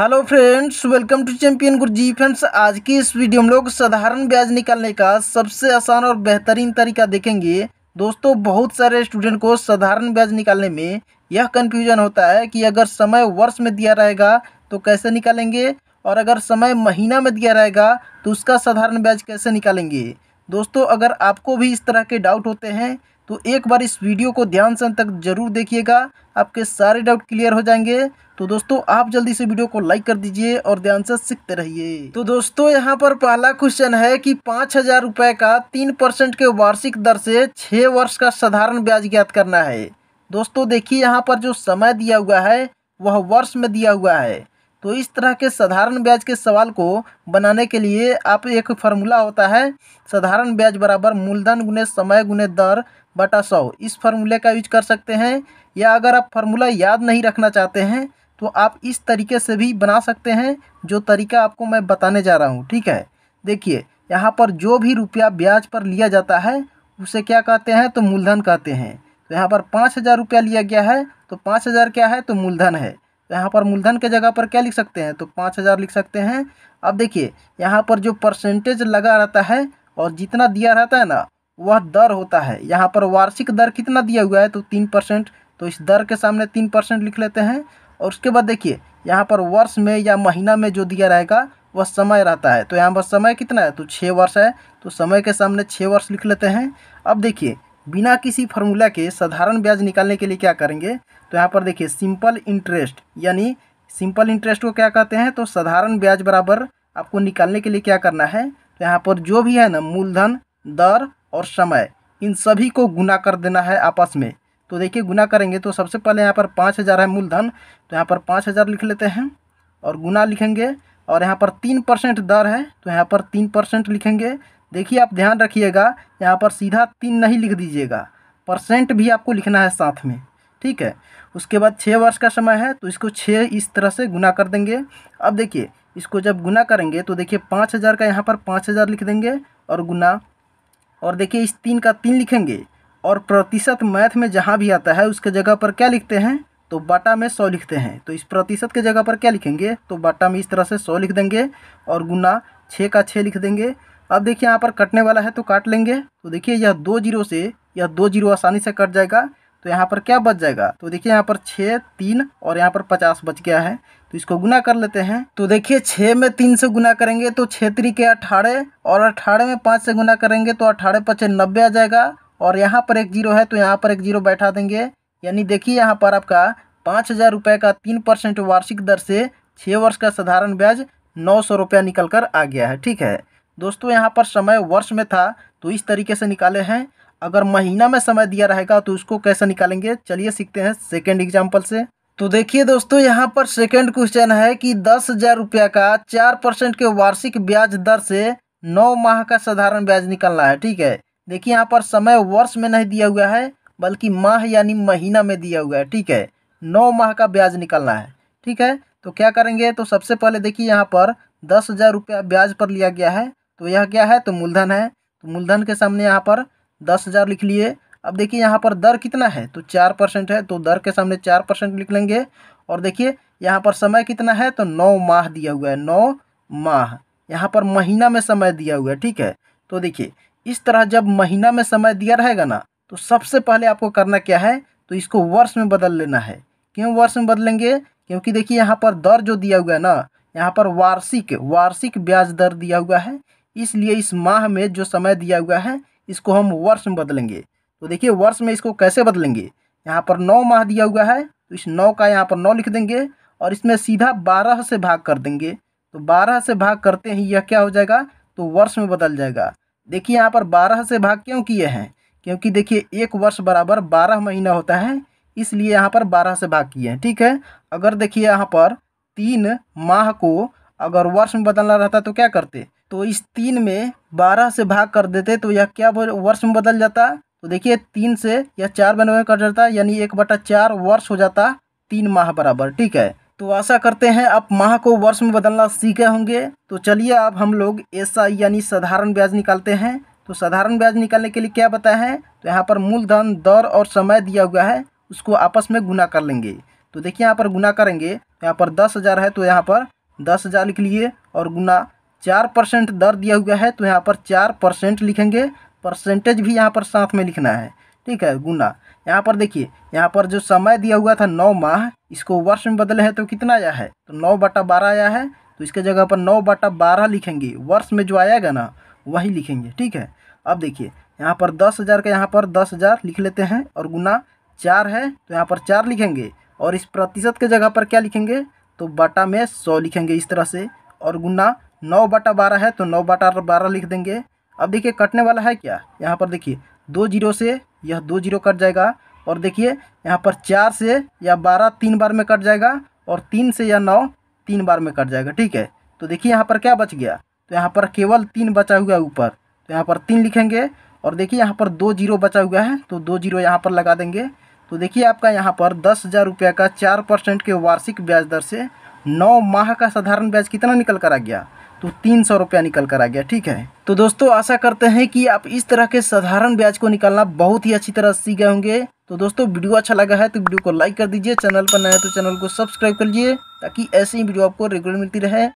hello friends welcome to champion Guruji friends आज की इस वीडियो में लोग साधारण ब्याज निकालने का सबसे आसान और बेहतरीन तरीका देखेंगे दोस्तों बहुत सारे स्टूडेंट को साधारण ब्याज निकालने में यह कन्फ्यूजन होता है कि अगर समय वर्ष में दिया रहेगा तो कैसे निकालेंगे और अगर समय महीना में दिया रहेगा तो उसका साधारण ब्याज कैसे निकालेंगे दोस्तों अगर आपको भी इस तरह के डाउट होते हैं तो एक बार इस वीडियो को ध्यान से तक जरूर देखिएगा आपके सारे डाउट क्लियर हो जाएंगे तो दोस्तों आप जल्दी से वीडियो को लाइक कर दीजिए और ध्यान से सीखते रहिए तो दोस्तों यहाँ पर पहला क्वेश्चन है कि पाँच हजार रुपये का तीन परसेंट के वार्षिक दर से छः वर्ष का साधारण ब्याज ज्ञात करना है दोस्तों देखिए यहाँ पर जो समय दिया हुआ है वह वर्ष में दिया हुआ है तो इस तरह के साधारण ब्याज के सवाल को बनाने के लिए आप एक फार्मूला होता है साधारण ब्याज बराबर मूलधन गुने समय गुने दर बटा सौ इस फार्मूले का यूज कर सकते हैं या अगर आप फार्मूला याद नहीं रखना चाहते हैं तो आप इस तरीके से भी बना सकते हैं जो तरीका आपको मैं बताने जा रहा हूँ ठीक है देखिए यहाँ पर जो भी रुपया ब्याज पर लिया जाता है उसे क्या कहते हैं तो मूलधन कहते हैं तो यहाँ पर पाँच हज़ार रुपया लिया गया है तो पाँच हज़ार क्या है तो मूलधन है तो यहाँ पर मूलधन के जगह पर क्या लिख सकते हैं तो पाँच हज़ार लिख सकते हैं अब देखिए यहाँ पर जो परसेंटेज लगा रहता है और जितना दिया रहता है ना वह दर होता है यहाँ पर वार्षिक दर कितना दिया हुआ है तो तीन परसेंट तो इस दर के सामने तीन परसेंट लिख लेते हैं और उसके बाद देखिए यहाँ पर वर्ष में या महीना में जो दिया रहेगा वह समय रहता है तो यहाँ पर समय कितना है तो छः वर्ष है तो समय के सामने छः वर्ष लिख लेते हैं अब देखिए बिना किसी फार्मूला के साधारण ब्याज निकालने के लिए क्या करेंगे तो यहाँ पर देखिए सिंपल इंटरेस्ट यानी सिंपल इंटरेस्ट को क्या कहते हैं तो साधारण ब्याज बराबर आपको निकालने के लिए क्या करना है तो यहाँ पर जो भी है ना मूलधन दर और समय इन सभी को गुना कर देना है आपस में तो देखिए गुना करेंगे तो सबसे पहले यहाँ पर पाँच हज़ार है मूलधन तो यहाँ पर पाँच हज़ार लिख लेते हैं और गुना लिखेंगे और यहाँ पर तीन परसेंट दर है तो यहाँ पर तीन परसेंट लिखेंगे देखिए आप ध्यान रखिएगा यहाँ पर सीधा तीन नहीं लिख दीजिएगा परसेंट भी आपको लिखना है साथ में ठीक है उसके बाद छः वर्ष का समय है तो इसको छः इस तरह से गुना कर देंगे अब देखिए इसको जब गुना करेंगे तो देखिए पाँच हज़ार का यहाँ पर पाँच हज़ार लिख देंगे और गुना और देखिए इस तीन का तीन लिखेंगे और प्रतिशत मैथ में जहाँ भी आता है उसके जगह पर क्या लिखते हैं तो बाटा में सौ लिखते हैं तो इस प्रतिशत के जगह पर क्या लिखेंगे तो बाटा में इस तरह से सौ लिख देंगे और गुना छः का छः लिख देंगे अब देखिए यहाँ पर कटने वाला है तो काट लेंगे तो देखिए यह दो जीरो से यह दो जीरो आसानी से कट जाएगा तो यहाँ पर क्या बच जाएगा तो देखिए यहाँ पर छः तीन और यहाँ पर पचास बच गया है तो इसको गुना कर लेते हैं तो देखिए छः में तीन से गुना करेंगे तो छः के अठारह और अठारह में पाँच से गुना करेंगे तो अठारह पचे नब्बे आ जाएगा और यहाँ पर एक जीरो है तो यहाँ पर एक जीरो बैठा देंगे यानी देखिए यहाँ पर आपका पाँच हज़ार रुपये का तीन परसेंट वार्षिक दर से छः वर्ष का साधारण ब्याज नौ सौ रुपया निकल कर आ गया है ठीक है दोस्तों यहाँ पर समय वर्ष में था तो इस तरीके से निकाले हैं अगर महीना में समय दिया रहेगा तो उसको कैसे निकालेंगे चलिए सीखते हैं सेकेंड एग्जाम्पल से तो देखिए दोस्तों यहाँ पर सेकेंड क्वेश्चन है कि दस हज़ार रुपया का चार परसेंट के वार्षिक ब्याज दर से नौ माह का साधारण ब्याज निकलना है ठीक है देखिए यहाँ पर समय वर्ष में नहीं दिया हुआ है बल्कि माह यानी महीना में दिया हुआ है ठीक है नौ माह का ब्याज निकलना है ठीक है तो क्या करेंगे तो सबसे पहले देखिए यहाँ पर दस हज़ार रुपया ब्याज पर लिया गया है तो यह क्या है तो मूलधन है तो मूलधन के सामने यहाँ पर दस हज़ार लिख लिए अब देखिए यहाँ पर दर कितना है तो चार परसेंट है तो दर के सामने चार परसेंट लिख लेंगे और देखिए यहाँ पर समय कितना है तो नौ माह दिया हुआ है नौ माह यहाँ पर महीना में समय दिया हुआ है ठीक है तो देखिए इस तरह जब महीना में समय दिया रहेगा ना तो सबसे पहले आपको करना क्या है तो इसको वर्ष में बदल लेना है क्यों वर्ष में बदलेंगे क्योंकि देखिए यहाँ पर दर जो दिया हुआ है ना यहाँ पर वार्षिक वार्षिक ब्याज दर दिया हुआ है इसलिए इस माह में जो समय दिया हुआ है इसको हम वर्ष में बदलेंगे तो देखिए वर्ष में इसको कैसे बदलेंगे यहाँ पर नौ माह दिया हुआ है तो इस नौ का यहाँ पर नौ लिख देंगे और इसमें सीधा बारह से भाग कर देंगे तो बारह से भाग करते ही यह क्या हो जाएगा तो वर्ष में बदल जाएगा देखिए यहाँ पर बारह से भाग क्यों किए हैं क्योंकि देखिए एक वर्ष बराबर बारह महीना होता है इसलिए यहाँ पर बारह से भाग किए हैं ठीक है अगर देखिए यहाँ पर तीन माह को अगर वर्ष में बदलना रहता तो क्या करते तो इस तीन में बारह से भाग कर देते तो यह क्या वर्ष में बदल जाता तो देखिए तीन से यह चार बनवे में कर जाता यानी एक बटा चार वर्ष हो जाता तीन माह बराबर ठीक है तो आशा करते हैं आप माह को वर्ष में बदलना सीखे होंगे तो चलिए अब हम लोग ऐसा यानी साधारण ब्याज निकालते हैं तो साधारण ब्याज निकालने के लिए क्या बताया है तो यहाँ पर मूलधन दर और समय दिया हुआ है उसको आपस में गुना कर लेंगे तो देखिए यहाँ पर गुना करेंगे यहाँ पर दस हज़ार है तो यहाँ पर दस हज़ार लिख लिए और गुना चार परसेंट दर दिया हुआ है तो यहाँ पर चार परसेंट लिखेंगे परसेंटेज भी यहाँ पर साथ में लिखना है ठीक है गुना यहाँ पर देखिए यहाँ पर जो समय दिया हुआ था नौ माह इसको वर्ष में बदले हैं तो कितना आया है तो नौ बटा बारह आया है तो इसके जगह पर नौ बटा बारह लिखेंगे वर्ष में जो आएगा ना वही लिखेंगे ठीक है अब देखिए यहाँ पर दस हज़ार का यहाँ पर दस हज़ार लिख लेते हैं और गुना चार है तो यहाँ पर चार लिखेंगे और इस प्रतिशत के जगह पर क्या लिखेंगे तो बटा में सौ लिखेंगे इस तरह से और गुना नौ बटा बारह है तो नौ बटा बारह लिख देंगे अब देखिए कटने वाला है क्या यहाँ पर देखिए दो जीरो से यह दो जीरो कट जाएगा और देखिए यहाँ पर चार से या बारह तीन बार में कट जाएगा और तीन से या नौ तीन बार में कट जाएगा ठीक है तो देखिए यहाँ पर क्या बच गया तो यहाँ पर केवल तीन बचा हुआ है ऊपर तो यहाँ पर तीन लिखेंगे और देखिए यहाँ पर दो जीरो बचा हुआ है तो दो जीरो यहाँ पर लगा देंगे तो देखिए आपका यहाँ पर दस हज़ार रुपये का चार परसेंट के वार्षिक ब्याज दर से नौ माह का साधारण ब्याज कितना निकल कर आ गया तो तीन सौ रुपया निकल कर आ गया ठीक है तो दोस्तों आशा करते हैं कि आप इस तरह के साधारण ब्याज को निकालना बहुत ही अच्छी तरह सीख गए होंगे तो दोस्तों वीडियो अच्छा लगा है तो वीडियो को लाइक कर दीजिए चैनल पर नया है तो चैनल को सब्सक्राइब कर लीजिए ताकि ऐसी ही वीडियो आपको रेगुलर मिलती रहे